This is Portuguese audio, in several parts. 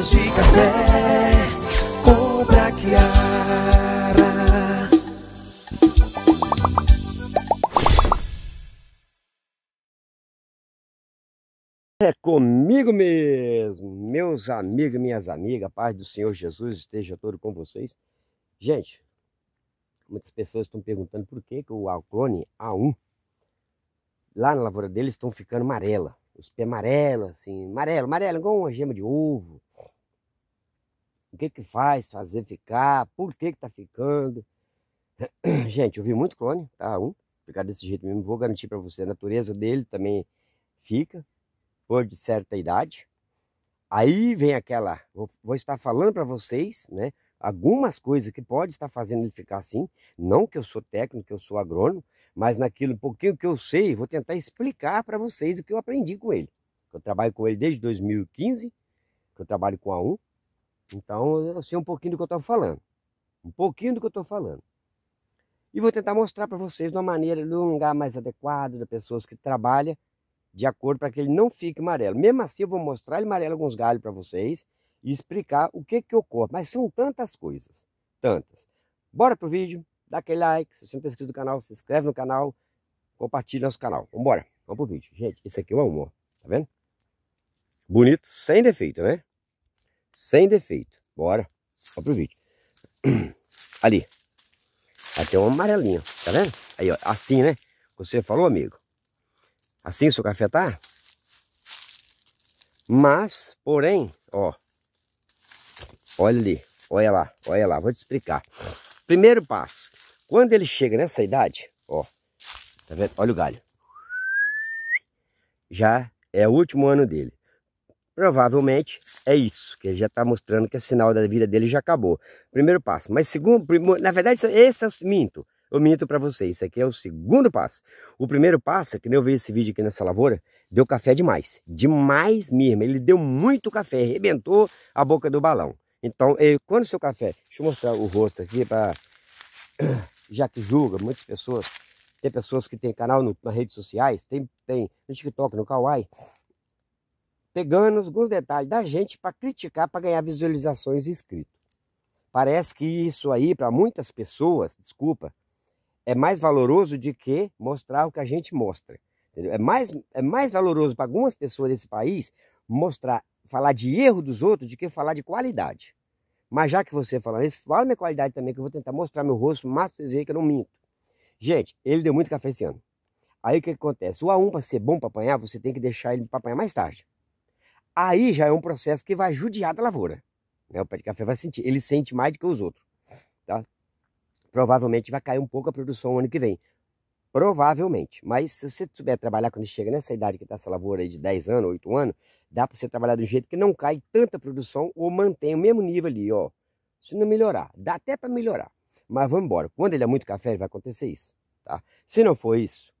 xícaras de café com braquiara. É comigo mesmo, meus amigos, minhas amigas, paz do Senhor Jesus esteja todo com vocês. Gente, muitas pessoas estão perguntando por que, que o Alclone A1 lá na lavoura deles estão ficando amarela. Os pés amarelos, assim, amarelo, amarelo, igual uma gema de ovo o que que faz fazer ficar, por que que tá ficando. Gente, eu vi muito clone, tá? Um, ficar desse jeito mesmo, vou garantir para você, a natureza dele também fica, por de certa idade. Aí vem aquela, vou, vou estar falando para vocês, né? Algumas coisas que pode estar fazendo ele ficar assim, não que eu sou técnico, que eu sou agrônomo, mas naquilo um pouquinho que eu sei, vou tentar explicar para vocês o que eu aprendi com ele. Eu trabalho com ele desde 2015, que eu trabalho com a 1, então eu sei um pouquinho do que eu estou falando. Um pouquinho do que eu estou falando. E vou tentar mostrar para vocês de uma maneira, de um lugar mais adequado, das pessoas que trabalham, de acordo para que ele não fique amarelo. Mesmo assim, eu vou mostrar ele amarelo alguns galhos para vocês e explicar o que que ocorre. Mas são tantas coisas, tantas. Bora pro vídeo, dá aquele like, se você não está inscrito no canal, se inscreve no canal, compartilha nosso canal. Vambora, vamos pro vídeo. Gente, esse aqui é o amor, tá vendo? Bonito, sem defeito, né? sem defeito. Bora, vídeo. Ali. Até uma amarelinha, tá vendo? Aí, ó, assim, né? Você falou, amigo? Assim seu café tá? Mas, porém, ó. Olha ali, olha lá, olha lá. Vou te explicar. Primeiro passo. Quando ele chega nessa idade, ó. Tá vendo? Olha o galho. Já é o último ano dele. Provavelmente é isso, que ele já está mostrando que é sinal da vida dele já acabou. Primeiro passo. Mas segundo, na verdade, esse é o minto. Eu minto para vocês, isso aqui é o segundo passo. O primeiro passo, é que nem eu vi esse vídeo aqui nessa lavoura, deu café demais. Demais mesmo. Ele deu muito café, arrebentou a boca do balão. Então, quando o seu café... Deixa eu mostrar o rosto aqui para... Já que julga muitas pessoas. Tem pessoas que têm canal no, nas redes sociais, tem, tem no TikTok, no Kawaii pegando alguns detalhes da gente para criticar, para ganhar visualizações e inscritos Parece que isso aí, para muitas pessoas, desculpa, é mais valoroso do que mostrar o que a gente mostra. Entendeu? É, mais, é mais valoroso para algumas pessoas desse país mostrar, falar de erro dos outros do que falar de qualidade. Mas já que você fala isso, fala minha qualidade também, que eu vou tentar mostrar meu rosto, mas vocês verem que eu não minto. Gente, ele deu muito café esse ano. Aí o que, que acontece? O A1 para ser bom para apanhar, você tem que deixar ele para apanhar mais tarde. Aí já é um processo que vai judiar da lavoura. Né? O pé de café vai sentir. Ele sente mais do que os outros. Tá? Provavelmente vai cair um pouco a produção ano que vem. Provavelmente. Mas se você souber trabalhar quando chega nessa idade que está essa lavoura aí de 10 anos, 8 anos, dá para você trabalhar do jeito que não cai tanta produção ou mantém o mesmo nível ali, ó. Se não melhorar, dá até para melhorar. Mas vamos embora. Quando ele é muito café, vai acontecer isso, tá? Se não for isso,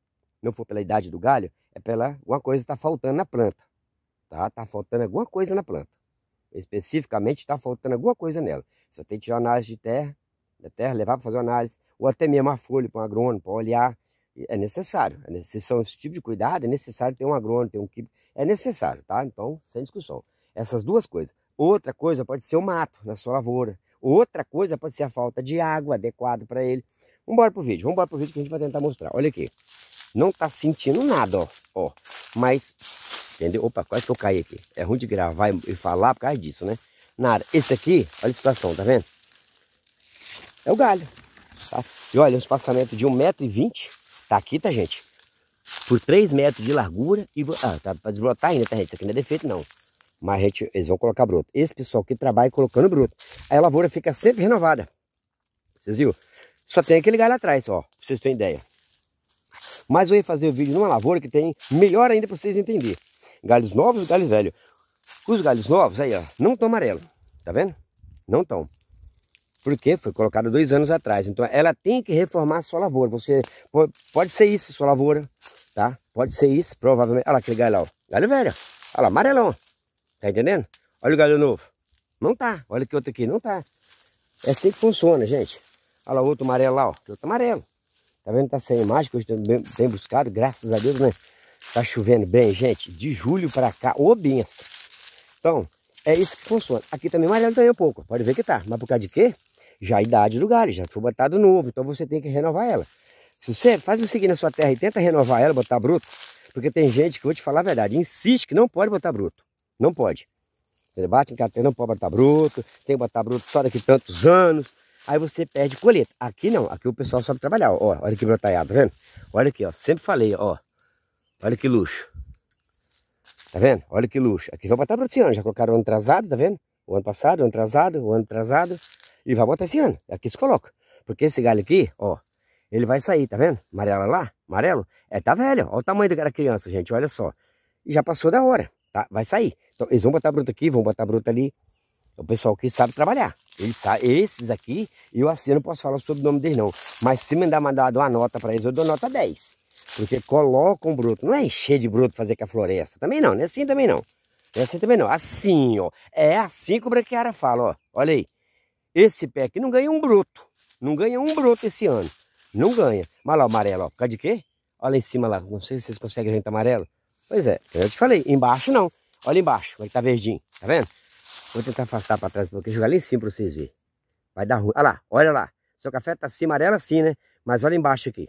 não for pela idade do galho, é pela alguma coisa que está faltando na planta tá? Tá faltando alguma coisa na planta. Especificamente está faltando alguma coisa nela. Você tem que tirar uma análise de terra, da terra, levar para fazer uma análise, ou até mesmo a folha para um agrônomo, para olhar. É necessário. É necessário esse tipo de cuidado, é necessário ter um agrônomo, ter um químico. É necessário, tá? Então, sem discussão. Essas duas coisas. Outra coisa pode ser o mato na sua lavoura. Outra coisa pode ser a falta de água adequada para ele. Vamos embora pro vídeo, vamos embora pro vídeo que a gente vai tentar mostrar. Olha aqui. Não tá sentindo nada, ó. ó. Mas Entendeu? Opa, quase que eu caí aqui. É ruim de gravar e falar por causa disso, né? Nara, esse aqui, olha a situação, tá vendo? É o galho. Tá? E olha, um espaçamento de 1,20m. Tá aqui, tá, gente? Por 3 metros de largura. E, ah, tá pra desbrotar ainda, tá, gente? Isso aqui não é defeito, não. Mas, gente, eles vão colocar broto. Esse pessoal que trabalha colocando broto. Aí a lavoura fica sempre renovada. Vocês viram? Só tem aquele galho atrás, ó. Pra vocês terem ideia. Mas eu ia fazer o vídeo numa lavoura que tem melhor ainda pra vocês entenderem. Galhos novos e galhos velhos. Os galhos novos, aí ó, não estão amarelo, tá vendo? Não estão. Porque foi colocado dois anos atrás. Então ela tem que reformar a sua lavoura. Você pode ser isso, sua lavoura, tá? Pode ser isso, provavelmente. Olha lá aquele galho lá, ó. galho velho. Olha lá, amarelão. Tá entendendo? Olha o galho novo. Não tá. Olha que outro aqui, não tá. É assim que funciona, gente. Olha lá, outro amarelo lá, ó. Outro amarelo. Tá vendo? Tá sem imagem, que eu estou bem, bem buscado, graças a Deus, né? Tá chovendo bem, gente, de julho para cá, ô benção. Então, é isso que funciona. Aqui também amarelo também um pouco, pode ver que tá. Mas por causa de quê? Já a idade do galho, já foi botado novo, então você tem que renovar ela. Se você faz o seguinte na sua terra e tenta renovar ela, botar bruto, porque tem gente que, vou te falar a verdade, insiste que não pode botar bruto. Não pode. Ele bate em carteira, não pode botar bruto, tem que botar bruto só daqui tantos anos. Aí você perde colheita. Aqui não, aqui o pessoal sabe trabalhar. Ó, olha que brotalhado, tá vendo? Olha aqui, ó, sempre falei, ó. Olha que luxo. Tá vendo? Olha que luxo. Aqui vai botar para esse ano. Já colocaram o ano atrasado, tá vendo? O ano passado, o ano atrasado, o ano atrasado. E vai botar esse ano. Aqui se coloca. Porque esse galho aqui, ó, ele vai sair, tá vendo? Amarelo lá, amarelo. É, tá velho. Olha o tamanho da criança, gente. Olha só. E já passou da hora, tá? Vai sair. Então, eles vão botar bruto aqui, vão botar bruto ali. É o pessoal que sabe trabalhar. Eles sabem, esses aqui, eu assim, eu não posso falar sobre o nome deles, não. Mas se me mandar uma nota para eles, eu dou nota 10. Porque colocam broto. Não é encher de broto fazer com a floresta. Também não, não é assim também não. Não é assim também não. Assim, ó. É assim que o braquiara fala, ó. Olha aí. Esse pé aqui não ganha um broto. Não ganha um broto esse ano. Não ganha. Mas lá, o amarelo, ó. Por causa de quê? Olha em cima lá. Não sei se vocês conseguem ver o amarelo. Pois é, é eu te falei. Embaixo não. Olha embaixo, como é que tá verdinho. Tá vendo? Vou tentar afastar para trás um pouquinho, jogar lá em cima para vocês verem. Vai dar ruim. Olha lá, olha lá. Seu café tá assim, amarelo assim, né? Mas olha embaixo aqui.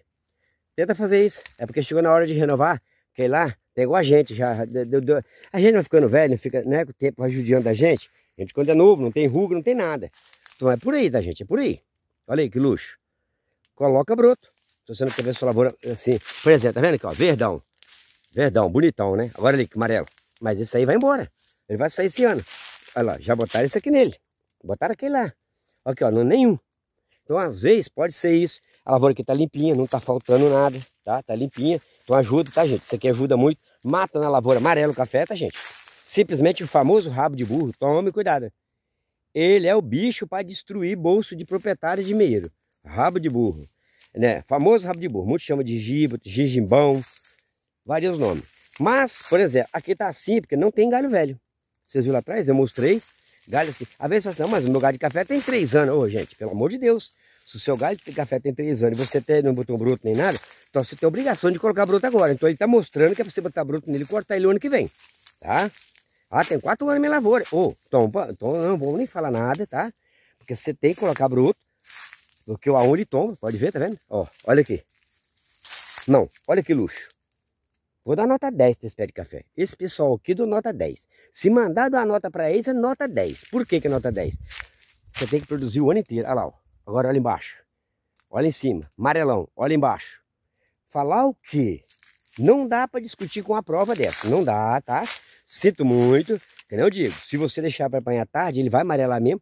Tenta fazer isso. É porque chegou na hora de renovar, que lá pegou a gente já. Deu, deu. A gente vai ficando velho, fica, né? Com o tempo vai judiando a gente. A gente quando é novo, não tem ruga, não tem nada. Então é por aí, tá, gente? É por aí. Olha aí que luxo. Coloca broto. Se você não quer ver sua lavoura assim. Por exemplo, tá vendo aqui, ó? Verdão. Verdão, bonitão, né? Agora ali, amarelo. Mas esse aí vai embora. Ele vai sair esse ano. Olha lá, já botaram esse aqui nele. Botaram aquele lá. Aqui, ó, não nenhum. Então, às vezes, pode ser isso. A lavoura aqui tá limpinha, não tá faltando nada, tá? Tá limpinha. Então ajuda, tá, gente? Isso aqui ajuda muito. Mata na lavoura amarelo o café, tá, gente? Simplesmente o famoso rabo de burro. Tome cuidado. Ele é o bicho para destruir bolso de proprietário de meiro. Rabo de burro. Né? Famoso rabo de burro. Muitos chamam de gibo, gigimbão. Vários nomes. Mas, por exemplo, aqui tá assim porque não tem galho velho. Vocês viram lá atrás? Eu mostrei. Galho assim. Às vezes fala assim, mas o meu galho de café tem três anos. Ô, gente, pelo amor de Deus. Se o seu galho de café tem três anos e você até não botou bruto nem nada, então você tem obrigação de colocar bruto agora. Então ele está mostrando que é para você botar bruto nele e cortar ele o ano que vem, tá? Ah, tem quatro anos minha lavoura. Ô, oh, então, então não vou nem falar nada, tá? Porque você tem que colocar bruto, porque aonde tomba. pode ver, tá vendo? Ó, olha aqui. Não, olha que luxo. Vou dar nota 10 para esse pé de café. Esse pessoal aqui do nota 10. Se mandar dar nota para eles, é nota 10. Por que que é nota 10? Você tem que produzir o ano inteiro. Olha lá, ó. Agora olha embaixo. Olha em cima. Amarelão, olha embaixo. Falar o quê? Não dá para discutir com a prova dessa. Não dá, tá? Sinto muito. Que eu digo, se você deixar para apanhar tarde, ele vai amarelar mesmo.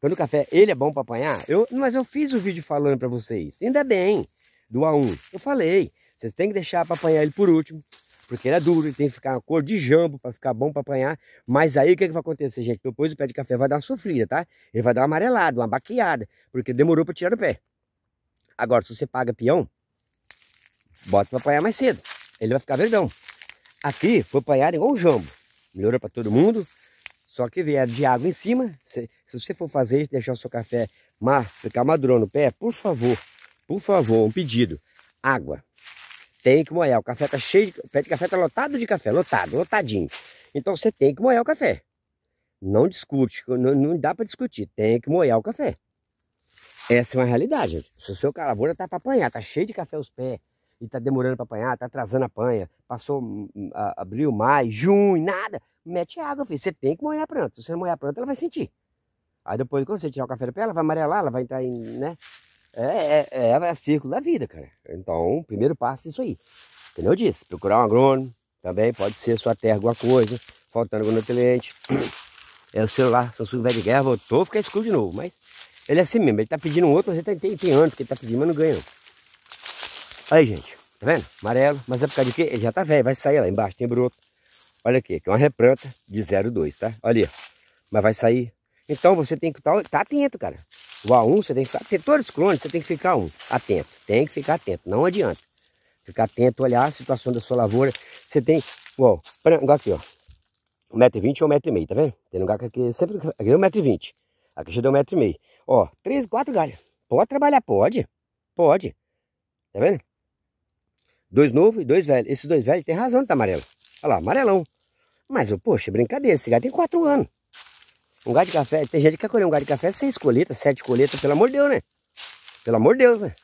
Quando o café, ele é bom para apanhar? Eu, mas eu fiz o um vídeo falando para vocês. Ainda bem, do A1. Eu falei, vocês têm que deixar para apanhar ele por último porque ele é duro, ele tem que ficar na cor de jambo para ficar bom para apanhar. Mas aí o que, é que vai acontecer, gente? Depois o pé de café vai dar uma sofrida, tá? Ele vai dar uma amarelada, uma baqueada, porque demorou para tirar o pé. Agora, se você paga peão, bota para apanhar mais cedo. Ele vai ficar verdão. Aqui foi apanhado igual um jambo. Melhorou para todo mundo. Só que vier de água em cima. Se, se você for fazer isso, deixar o seu café mar, ficar maduro no pé, por favor, por favor, um pedido. Água. Tem que moer. O café tá cheio de. O pé de café tá lotado de café, lotado, lotadinho. Então você tem que moer o café. Não discute, não, não dá para discutir. Tem que moer o café. Essa é uma realidade, gente. Se o seu calavoura tá para apanhar, tá cheio de café os pés e tá demorando para apanhar, tá atrasando a panha, passou hum, hum, abril, maio, junho, nada, mete água, filho. Você tem que moer a planta. Se você não a planta, ela vai sentir. Aí depois, quando você tirar o café do pé, ela vai amarelar, ela vai entrar em, né? É, é, é, é, é círculo da vida, cara. Então, o primeiro passo é isso aí. Como eu disse, procurar um agrônomo, também pode ser sua terra alguma coisa, faltando algum nutriente. É o celular, Samsung vai de guerra, voltou, fica escuro de novo, mas ele é assim mesmo, ele tá pedindo um outro, você tá tem, tem anos que ele tá pedindo, mas não ganha. Aí, gente, tá vendo? Amarelo, mas é por causa de quê? Ele já tá velho, vai sair lá embaixo, tem broto. Olha aqui, que é uma replanta de 0,2, tá? Olha ali, mas vai sair. Então você tem que estar tá, tá atento, cara. O a você tem que ficar, todos os clones você tem que ficar um, atento, tem que ficar atento, não adianta. Ficar atento, olhar a situação da sua lavoura. Você tem, ó, lugar aqui, ó, 1,20m ou 1,5m, tá vendo? Tem lugar que aqui, é sempre, aqui deu é 1,20m, aqui já deu 1,5m. Ó, 3, 4 galhos. pode trabalhar, pode, pode, tá vendo? Dois novos e dois velhos, esses dois velhos tem razão, tá amarelo? Olha lá, amarelão. Mas, poxa, é brincadeira, esse gato tem 4 anos. Um gado de café, tem gente que quer colher um gado de café, seis colheitas, tá? sete colheitas, pelo amor de Deus, né? Pelo amor de Deus, né?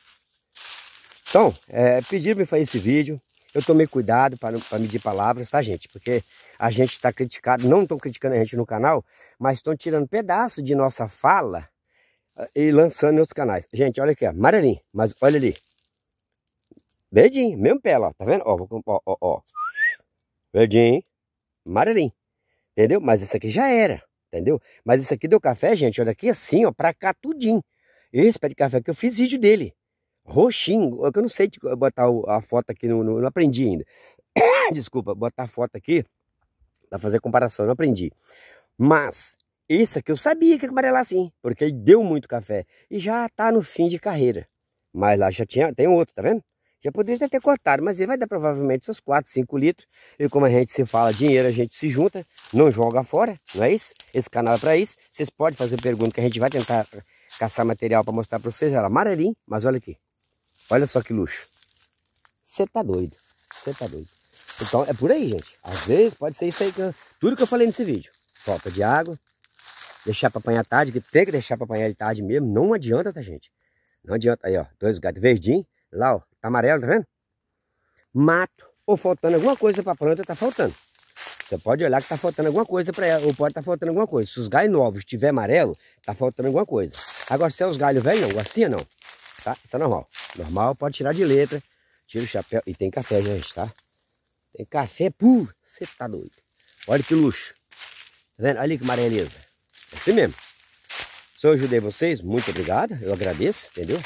Então, é, pediram para fazer esse vídeo. Eu tomei cuidado para medir palavras, tá, gente? Porque a gente está criticado, não estão criticando a gente no canal, mas estão tirando pedaço de nossa fala ah, e lançando em outros canais. Gente, olha aqui, ó, amarelinho, mas olha ali. Verdinho, mesmo pelo, ó, tá vendo? Ó, ó, ó, ó. Verdinho, amarelinho, entendeu? Mas esse aqui já era entendeu? Mas esse aqui deu café, gente, olha aqui assim, ó, pra cá tudinho. Esse pé de café que eu fiz vídeo dele, roxinho, é eu não sei eh, botar a foto aqui, não aprendi ainda. Desculpa, botar a foto aqui pra fazer comparação, não aprendi. Mas esse aqui eu sabia que ia amarelar assim, porque ele deu muito café e já tá no fim de carreira. Mas lá já tinha, tem outro, tá vendo? Já poderia ter cortado, mas ele vai dar provavelmente seus 4, 5 litros. E como a gente se fala dinheiro, a gente se junta, não joga fora, não é isso? Esse canal é para isso. Vocês podem fazer pergunta que a gente vai tentar caçar material para mostrar para vocês. Ela amarelinho, mas olha aqui. Olha só que luxo. Você tá doido. Você tá doido. Então é por aí, gente. Às vezes pode ser isso aí. Que eu... Tudo que eu falei nesse vídeo. Falta de água. Deixar para apanhar tarde, que tem que deixar para apanhar de tarde mesmo. Não adianta, tá, gente? Não adianta. Aí, ó. Dois gatos verdinhos. Lá, ó, tá amarelo, tá vendo? Mato ou faltando alguma coisa para planta, tá faltando. Você pode olhar que tá faltando alguma coisa para ela, ou pode tá faltando alguma coisa. Se os galhos novos tiver amarelo, tá faltando alguma coisa. Agora, se é os galhos velhos, não, assim não, tá? Isso é normal. Normal, pode tirar de letra, tira o chapéu. E tem café, gente, tá? Tem café pô Você tá doido. Olha que luxo. Tá vendo? Olha que maravilha É assim mesmo. Se eu ajudei vocês, muito obrigado. Eu agradeço, entendeu?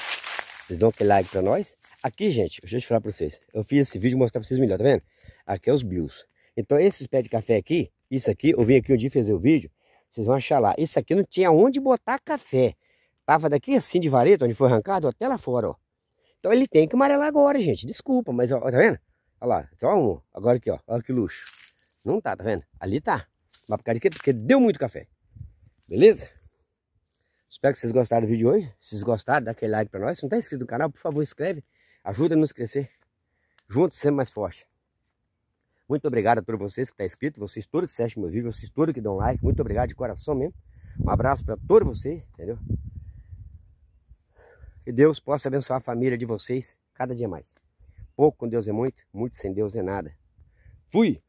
Vocês dão aquele like pra nós. Aqui, gente, deixa eu te falar pra vocês. Eu fiz esse vídeo mostrar pra vocês melhor, tá vendo? Aqui é os bios. Então, esses pés de café aqui, isso aqui, eu vim aqui um dia fazer o vídeo, vocês vão achar lá. Isso aqui não tinha onde botar café. Tava daqui assim de vareta, onde foi arrancado, até lá fora, ó. Então ele tem que amarelar agora, gente. Desculpa, mas ó, tá vendo? Olha lá, só um. Agora aqui, ó. Olha que luxo. Não tá, tá vendo? Ali tá. Mas por causa de quê? Porque deu muito café. Beleza? Espero que vocês gostaram do vídeo hoje. Se vocês gostaram, dá aquele like pra nós. Se não tá inscrito no canal, por favor, inscreve. Ajuda a nos crescer. Juntos, sempre mais forte. Muito obrigado a todos vocês que estão tá inscritos, vocês todos que assistem meu vídeo, vocês todos que dão like. Muito obrigado de coração mesmo. Um abraço para todos vocês, entendeu? Que Deus possa abençoar a família de vocês cada dia mais. Pouco com Deus é muito, muito sem Deus é nada. Fui!